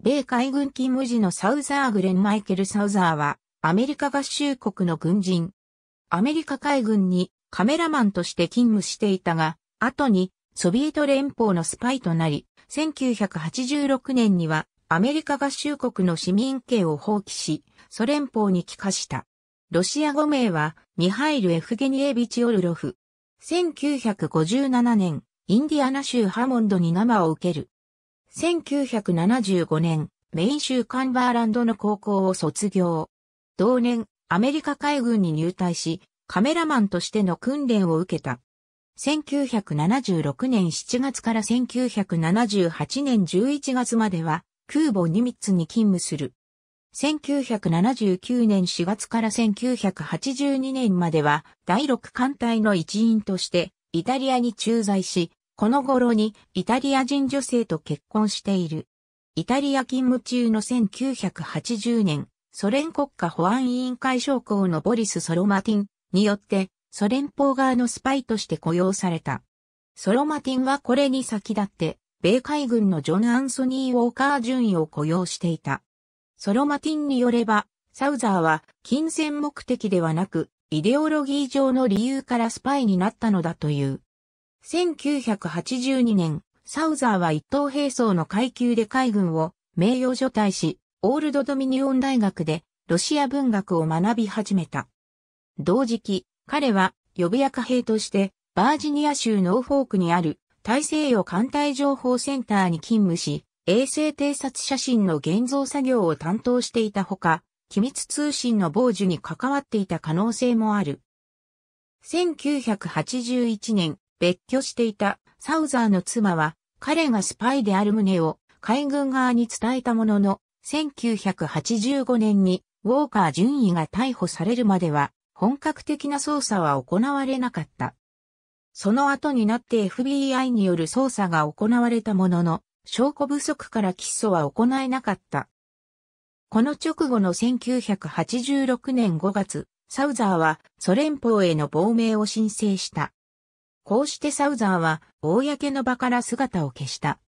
米海軍勤務時のサウザー・グレン・マイケル・サウザーは、アメリカ合衆国の軍人。アメリカ海軍にカメラマンとして勤務していたが、後にソビエト連邦のスパイとなり、1986年にはアメリカ合衆国の市民権を放棄し、ソ連邦に帰化した。ロシア語名はミハイル・エフゲニエビチ・オルロフ。1957年、インディアナ州ハモンドに生を受ける。1975年、メイン州カンバーランドの高校を卒業。同年、アメリカ海軍に入隊し、カメラマンとしての訓練を受けた。1976年7月から1978年11月までは、空母ニミッツに勤務する。1979年4月から1982年までは、第6艦隊の一員として、イタリアに駐在し、この頃にイタリア人女性と結婚している。イタリア勤務中の1980年、ソ連国家保安委員会将校のボリス・ソロマティンによってソ連邦側のスパイとして雇用された。ソロマティンはこれに先立って、米海軍のジョン・アンソニー・ウォーカー・ジュンを雇用していた。ソロマティンによれば、サウザーは金銭目的ではなく、イデオロギー上の理由からスパイになったのだという。1982年、サウザーは一等兵装の階級で海軍を名誉除隊し、オールドドミニオン大学でロシア文学を学び始めた。同時期、彼は予備役兵としてバージニア州ノーフォークにある大西洋艦隊情報センターに勤務し、衛星偵察写真の現像作業を担当していたほか、機密通信の傍受に関わっていた可能性もある。1981年、別居していたサウザーの妻は、彼がスパイである旨を海軍側に伝えたものの、1985年にウォーカー順位が逮捕されるまでは、本格的な捜査は行われなかった。その後になって FBI による捜査が行われたものの、証拠不足から起訴は行えなかった。この直後の1986年5月、サウザーはソ連邦への亡命を申請した。こうしてサウザーは、公の場から姿を消した。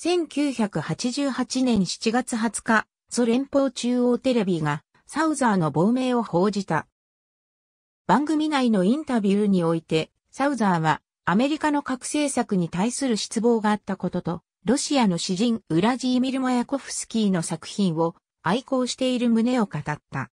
1988年7月20日、ソ連邦中央テレビが、サウザーの亡命を報じた。番組内のインタビューにおいて、サウザーは、アメリカの核政策に対する失望があったことと、ロシアの詩人ウラジーミル・マヤコフスキーの作品を愛好している旨を語った。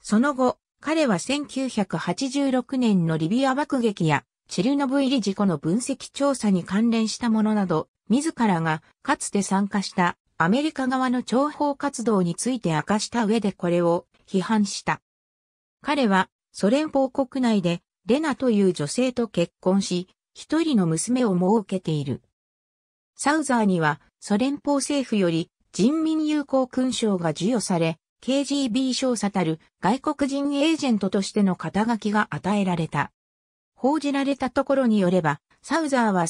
その後、彼は1986年のリビア爆撃やチェルノブイリ事故の分析調査に関連したものなど、自らがかつて参加したアメリカ側の諜報活動について明かした上でこれを批判した。彼はソ連邦国内でレナという女性と結婚し、一人の娘を設けている。サウザーにはソ連邦政府より人民友好勲章が授与され、KGB 少佐たる外国人エージェントとしての肩書きが与えられた。報じられたところによれば、サウザーは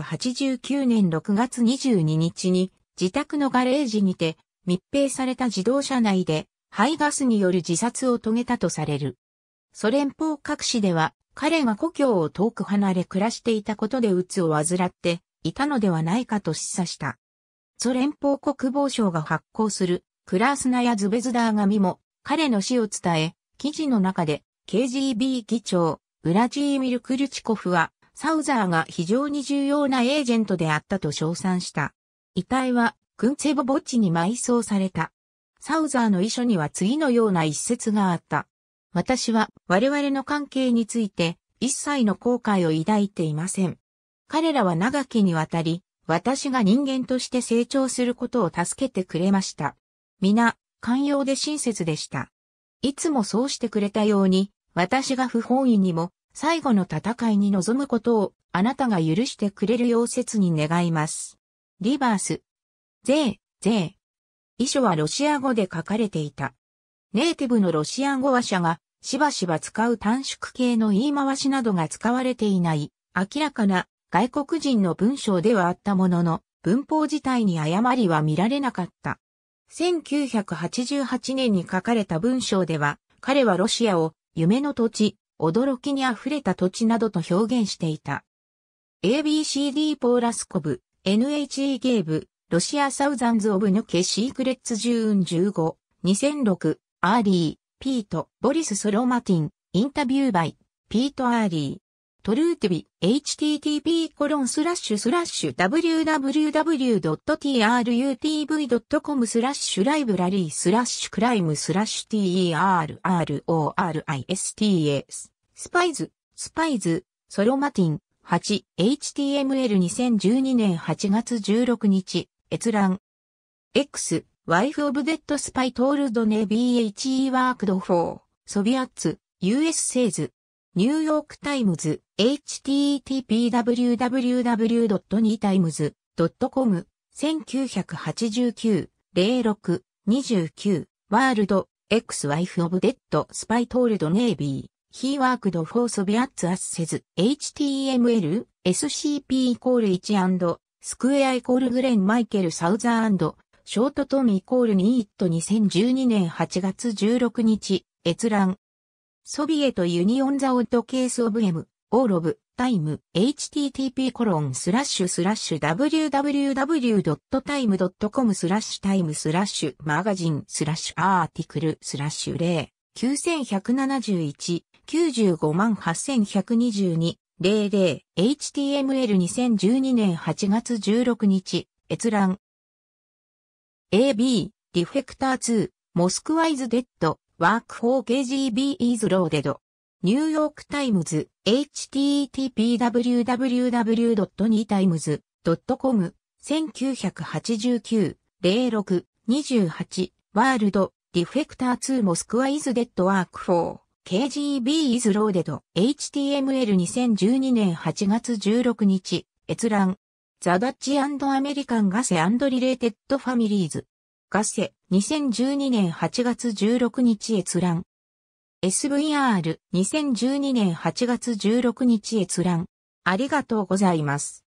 1989年6月22日に自宅のガレージにて密閉された自動車内で排ガスによる自殺を遂げたとされる。ソ連邦各市では彼が故郷を遠く離れ暮らしていたことで鬱を患っていたのではないかと示唆した。ソ連邦国防省が発行するクラースナやズベズダー紙も彼の死を伝え、記事の中で KGB 議長、ウラジーミル・クリュチコフは、サウザーが非常に重要なエージェントであったと称賛した。遺体は、クンツェボ墓地に埋葬された。サウザーの遺書には次のような一節があった。私は我々の関係について一切の後悔を抱いていません。彼らは長きにわたり、私が人間として成長することを助けてくれました。皆、寛容で親切でした。いつもそうしてくれたように、私が不本意にも、最後の戦いに臨むことを、あなたが許してくれるよう切に願います。リバース。ゼー。遺書はロシア語で書かれていた。ネイティブのロシア語話者が、しばしば使う短縮形の言い回しなどが使われていない、明らかな外国人の文章ではあったものの、文法自体に誤りは見られなかった。1988年に書かれた文章では、彼はロシアを夢の土地、驚きに溢れた土地などと表現していた。ABCD ポーラスコブ、NHE ゲーブ、ロシアサウザンズ・オブ・ヌケ・シークレッツ・ジューン15、2006、アーリー、ピート、ボリス・ソロマティン、インタビューバイ、ピート・アーリー。トルーティビ、http コロンスラッシュスラッシュ www.trutv.com スラッシュライブラリースラッシュクライムスラッシュ terroristas スパイズ、スパイズ、ソロマティン、8、html2012 年8月16日、閲覧。X、Wife of Dead Spy Told n e b y H. E. Worked for, Soviets, US Sales, ニューヨークタイムズ、http://www.newtimes.com、1989、06、29、ワールド、ex-wife of dead spy told navy, he worked for Soviets a s s s html, scp イコール1スクエアイコールグレン・マイケル・サウザーショートトーイコール2ーット2012年8月16日、閲覧。ソビエトユニオンザオッドケースオブエム、オーロブ、タイム、http コロンスラッシュスラッシュ www.time.com スラッシュタイムスラッシュマガジンスラッシュアーティクルスラッシュ0 9171 95万8122 00 HTML 2012年8月16日閲覧 AB ディフェクター2モスクワイズデッドワーク 4KGB イズローデド。ニューヨークタイムズ http://www.newtimes.com 1989 06 28ワールドディフェクター2モスクワイズデッドワーク4 KGB is loaded HTML2012 年8月16日閲覧ザ・ダッチアメリカンガセリレーテッドファミリーズガセ、2012年8月16日閲覧。SVR、2012年8月16日閲覧。ありがとうございます。